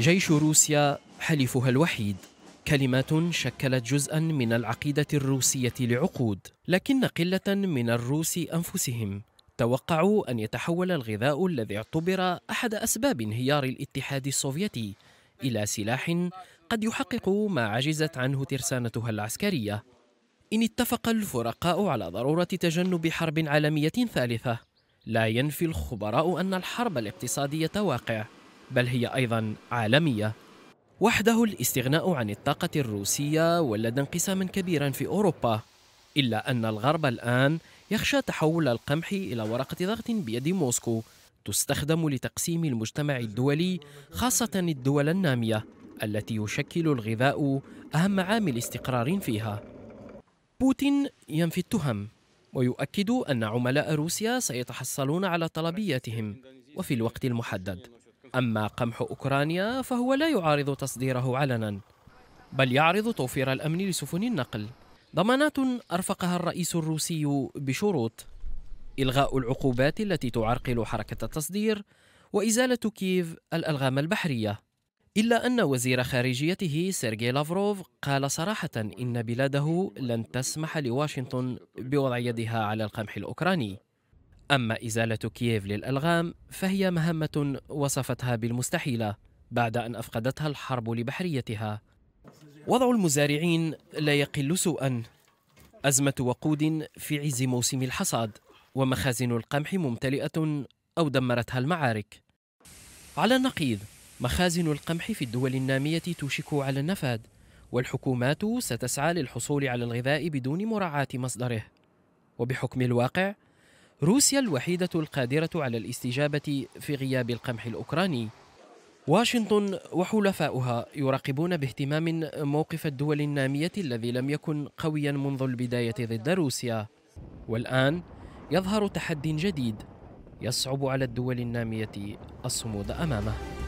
جيش روسيا حلفها الوحيد كلمات شكلت جزءا من العقيده الروسيه لعقود لكن قله من الروس انفسهم توقعوا ان يتحول الغذاء الذي اعتبر احد اسباب انهيار الاتحاد السوفيتي الى سلاح قد يحقق ما عجزت عنه ترسانتها العسكريه ان اتفق الفرقاء على ضروره تجنب حرب عالميه ثالثه لا ينفي الخبراء ان الحرب الاقتصاديه واقع بل هي أيضا عالمية وحده الاستغناء عن الطاقة الروسية ولد انقساما كبيرا في أوروبا إلا أن الغرب الآن يخشى تحول القمح إلى ورقة ضغط بيد موسكو تستخدم لتقسيم المجتمع الدولي خاصة الدول النامية التي يشكل الغذاء أهم عامل استقرار فيها بوتين ينفي التهم ويؤكد أن عملاء روسيا سيتحصلون على طلبياتهم وفي الوقت المحدد أما قمح أوكرانيا فهو لا يعارض تصديره علنا بل يعرض توفير الأمن لسفن النقل ضمانات أرفقها الرئيس الروسي بشروط إلغاء العقوبات التي تعرقل حركة التصدير وإزالة كييف الألغام البحرية إلا أن وزير خارجيته سيرجي لافروف قال صراحة إن بلاده لن تسمح لواشنطن بوضع يدها على القمح الأوكراني أما إزالة كييف للألغام فهي مهمة وصفتها بالمستحيلة بعد أن أفقدتها الحرب لبحريتها وضع المزارعين لا يقل سوءا أزمة وقود في عز موسم الحصاد ومخازن القمح ممتلئة أو دمرتها المعارك على النقيض مخازن القمح في الدول النامية توشك على النفاد والحكومات ستسعى للحصول على الغذاء بدون مراعاة مصدره وبحكم الواقع روسيا الوحيدة القادرة على الاستجابة في غياب القمح الأوكراني واشنطن وحلفاؤها يراقبون باهتمام موقف الدول النامية الذي لم يكن قويا منذ البداية ضد روسيا والآن يظهر تحدي جديد يصعب على الدول النامية الصمود أمامه